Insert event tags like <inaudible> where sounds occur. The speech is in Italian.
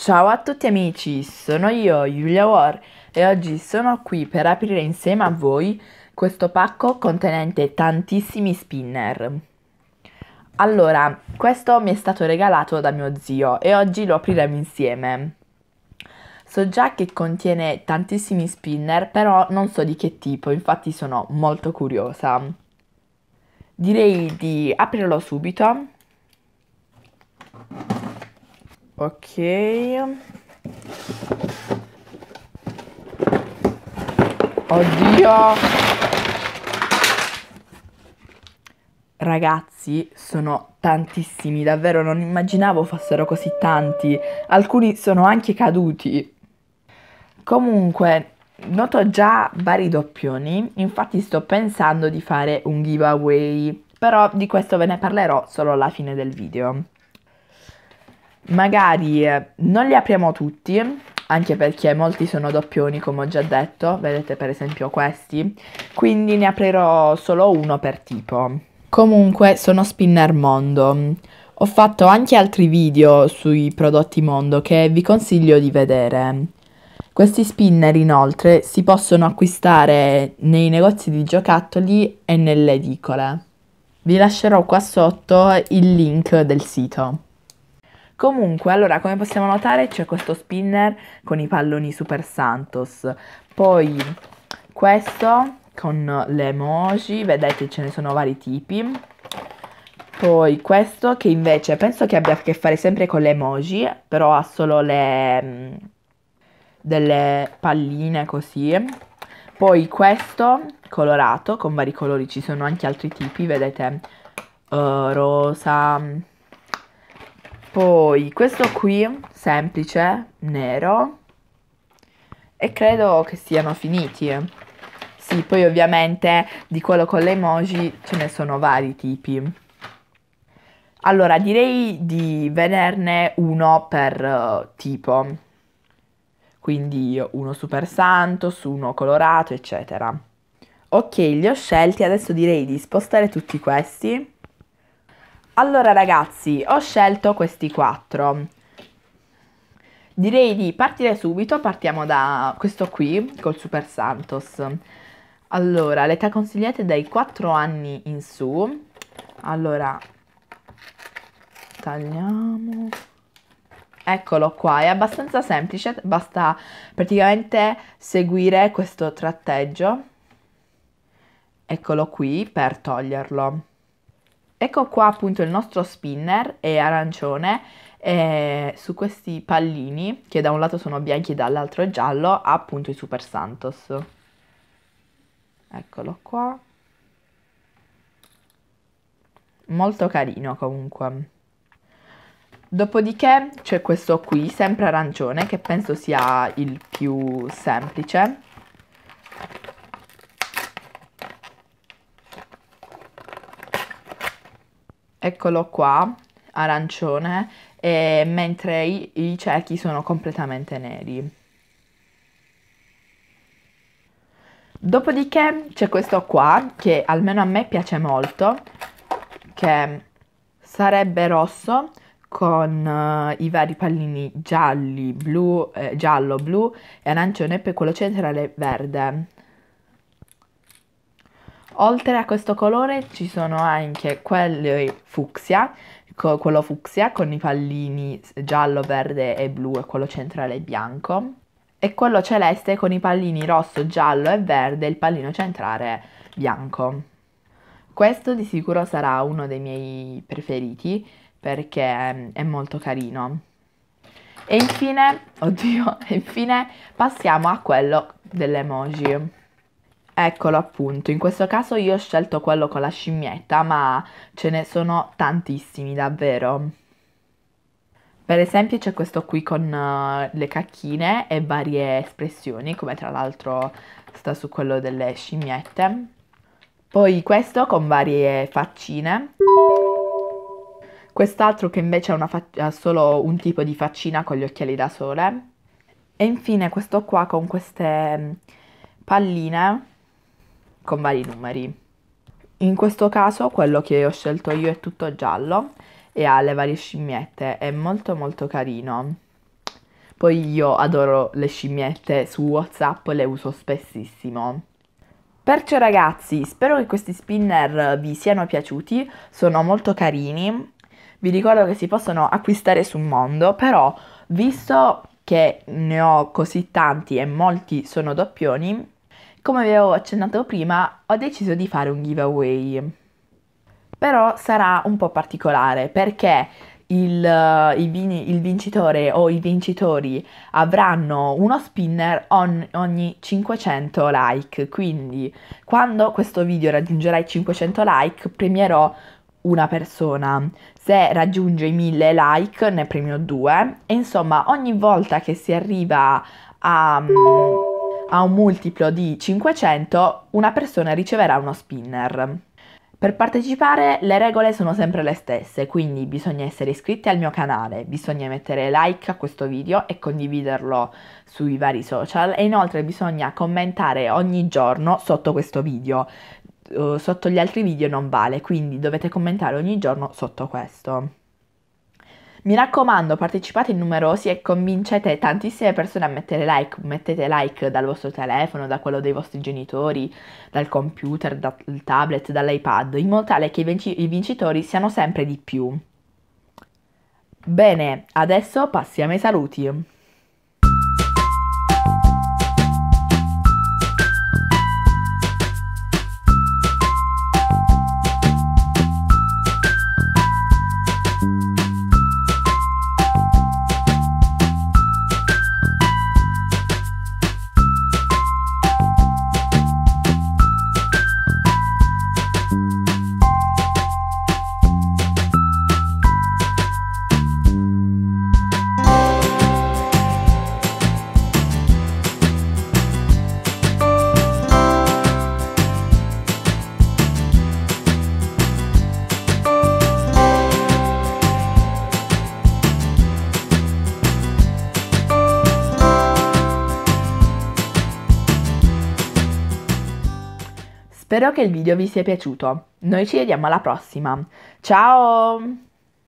Ciao a tutti amici, sono io Giulia War e oggi sono qui per aprire insieme a voi questo pacco contenente tantissimi spinner. Allora, questo mi è stato regalato da mio zio e oggi lo apriremo insieme. So già che contiene tantissimi spinner, però non so di che tipo, infatti sono molto curiosa. Direi di aprirlo subito ok oddio ragazzi sono tantissimi davvero non immaginavo fossero così tanti alcuni sono anche caduti comunque noto già vari doppioni infatti sto pensando di fare un giveaway però di questo ve ne parlerò solo alla fine del video magari eh, non li apriamo tutti, anche perché molti sono doppioni come ho già detto, vedete per esempio questi, quindi ne aprirò solo uno per tipo. Comunque sono Spinner Mondo. Ho fatto anche altri video sui prodotti mondo che vi consiglio di vedere. Questi spinner inoltre si possono acquistare nei negozi di giocattoli e nelle edicole. Vi lascerò qua sotto il link del sito. Comunque, allora, come possiamo notare c'è questo spinner con i palloni Super Santos. Poi questo con le emoji, vedete ce ne sono vari tipi. Poi questo che invece penso che abbia a che fare sempre con le emoji, però ha solo le... Mm, delle palline così. Poi questo colorato, con vari colori, ci sono anche altri tipi, vedete, uh, rosa, poi questo qui, semplice, nero. E credo che siano finiti. Sì, poi ovviamente di quello con le emoji ce ne sono vari tipi. Allora, direi di vederne uno per uh, tipo. Quindi uno super santo, su uno colorato, eccetera. Ok, li ho scelti, adesso direi di spostare tutti questi. Allora ragazzi, ho scelto questi quattro. Direi di partire subito, partiamo da questo qui, col Super Santos. Allora, l'età consigliata è dai 4 anni in su. Allora, tagliamo. Eccolo qua, è abbastanza semplice, basta praticamente seguire questo tratteggio. Eccolo qui per toglierlo. Ecco qua appunto il nostro spinner, è arancione, e su questi pallini, che da un lato sono bianchi e dall'altro è giallo, ha appunto i Super Santos. Eccolo qua. Molto carino comunque. Dopodiché c'è questo qui, sempre arancione, che penso sia il più semplice, eccolo qua, arancione, mentre i, i ciechi sono completamente neri. Dopodiché c'è questo qua, che almeno a me piace molto, che sarebbe rosso con uh, i vari pallini gialli, blu, eh, giallo, blu e arancione e poi quello centrale verde. Oltre a questo colore ci sono anche quelli fucsia, quello fucsia con i pallini giallo, verde e blu e quello centrale bianco e quello celeste con i pallini rosso, giallo e verde e il pallino centrale bianco. Questo di sicuro sarà uno dei miei preferiti perché mm, è molto carino. E infine, <laughs> oddio, infine passiamo a quello delle emoji. Eccolo appunto, in questo caso io ho scelto quello con la scimmietta, ma ce ne sono tantissimi davvero. Per esempio c'è questo qui con uh, le cacchine e varie espressioni, come tra l'altro sta su quello delle scimmiette. Poi questo con varie faccine. Quest'altro che invece ha solo un tipo di faccina con gli occhiali da sole. E infine questo qua con queste mm, palline con vari numeri. In questo caso quello che ho scelto io è tutto giallo e ha le varie scimmiette, è molto molto carino. Poi io adoro le scimmiette su Whatsapp, le uso spessissimo. Perciò ragazzi, spero che questi spinner vi siano piaciuti, sono molto carini. Vi ricordo che si possono acquistare su Mondo, però visto che ne ho così tanti e molti sono doppioni, come avevo accennato prima, ho deciso di fare un giveaway. Però sarà un po' particolare perché il, eh, il, vini, il vincitore o i vincitori avranno uno spinner on, ogni 500 like. Quindi quando questo video raggiungerà i 500 like premierò una persona. Se raggiunge i 1000 like ne premio due. E insomma ogni volta che si arriva a... Mm, a un multiplo di 500 una persona riceverà uno spinner. Per partecipare le regole sono sempre le stesse, quindi bisogna essere iscritti al mio canale, bisogna mettere like a questo video e condividerlo sui vari social e inoltre bisogna commentare ogni giorno sotto questo video. Eh, sotto gli altri video non vale, quindi dovete commentare ogni giorno sotto questo. Mi raccomando, partecipate in numerosi e convincete tantissime persone a mettere like. Mettete like dal vostro telefono, da quello dei vostri genitori, dal computer, dal tablet, dall'iPad, in modo tale che i vincitori siano sempre di più. Bene, adesso passiamo ai saluti. Spero che il video vi sia piaciuto. Noi ci vediamo alla prossima. Ciao!